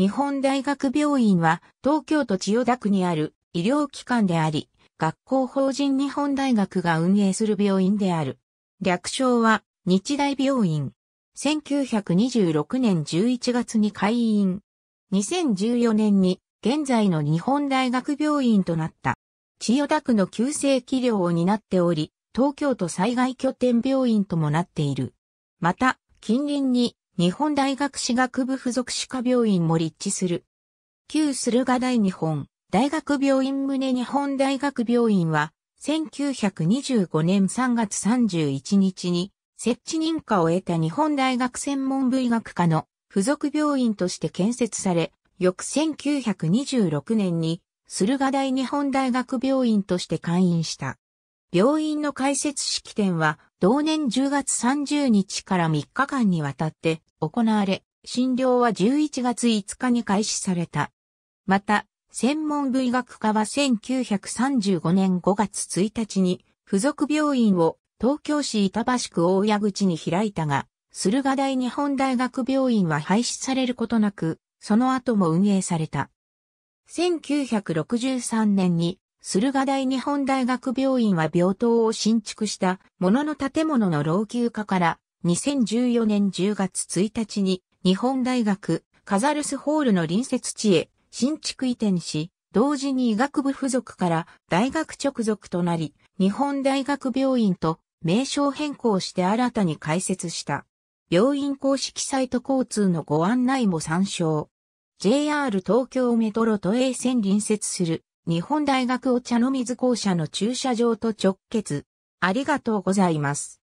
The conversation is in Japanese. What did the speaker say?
日本大学病院は東京都千代田区にある医療機関であり、学校法人日本大学が運営する病院である。略称は日大病院。1926年11月に開院。2014年に現在の日本大学病院となった。千代田区の急性器療を担っており、東京都災害拠点病院ともなっている。また、近隣に日本大学歯学部附属歯科病院も立地する。旧駿河台日本大学病院胸日本大学病院は、1925年3月31日に設置認可を得た日本大学専門部医学科の附属病院として建設され、翌1926年に駿河台日本大学病院として開院した。病院の開設式典は同年10月30日から3日間にわたって行われ、診療は11月5日に開始された。また、専門部医学科は1935年5月1日に付属病院を東京市板橋区大谷口に開いたが、駿河台日本大学病院は廃止されることなく、その後も運営された。1963年に駿河台日本大学病院は病棟を新築したものの建物の老朽化から2014年10月1日に日本大学カザルスホールの隣接地へ新築移転し、同時に医学部附属から大学直属となり、日本大学病院と名称変更して新たに開設した。病院公式サイト交通のご案内も参照。JR 東京メトロ都営線隣接する日本大学お茶の水校舎の駐車場と直結。ありがとうございます。